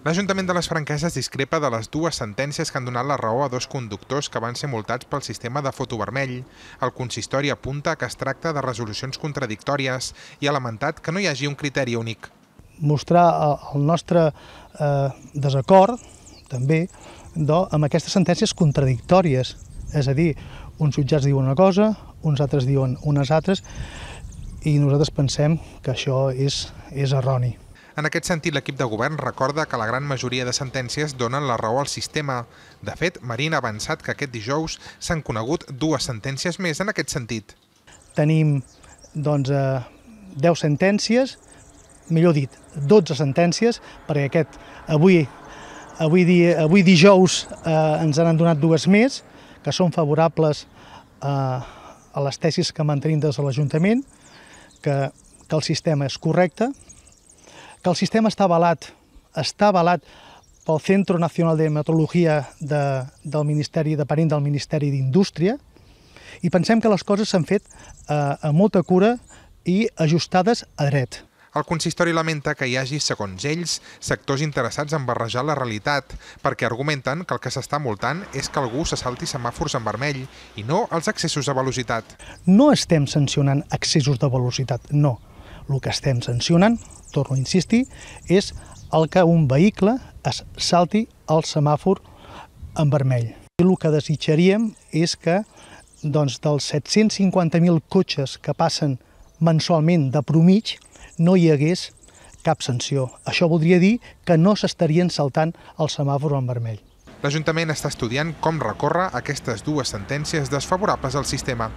L'Ajuntament de les Franqueses discrepa de les dues sentències que han donat la raó a dos conductors que van ser multats pel sistema de foto vermell. El consistori apunta que es tracta de resolucions contradictòries i ha lamentat que no hi hagi un criteri únic. Mostrar eh, el nostre eh, desacord, també, do, amb aquestes sentències contradictòries. És a dir, uns jutjats diuen una cosa, uns altres diuen unes altres, i nosaltres pensem que això és, és erroni. En aquest sentit, l'equip de govern recorda que la gran majoria de sentències donen la raó al sistema. De fet, Marín ha avançat que aquest dijous s'han conegut dues sentències més en aquest sentit. Tenim doncs, 10 eh, sentències, millor dit, 12 sentències, perquè aquest avui, avui, dia, avui dijous eh, ens han donat dues més, que són favorables eh, a les tesis que mantenim des de l'Ajuntament, que, que el sistema és correcte, que el sistema està avalat, està avalat pel Centro Nacional de Meteorologia de, del Ministeri, depenent del Ministeri d'Indústria, i pensem que les coses s'han fet eh, amb molta cura i ajustades a dret. El consistori lamenta que hi hagi, segons ells, sectors interessats en barrejar la realitat, perquè argumenten que el que s'està multant és que algú se salti semàfors en vermell i no els accessos de velocitat. No estem sancionant accessos de velocitat, no el que estem sancionant, torno a insistir, és el que un vehicle es salti al semàfor en vermell. I el que desitjaríem és que doncs, dels 750.000 cotxes que passen mensualment de promig no hi hagués cap sanció. Això voldria dir que no s'estarien saltant el semàfor en vermell. L'Ajuntament està estudiant com recórrer aquestes dues sentències desfavorables al sistema.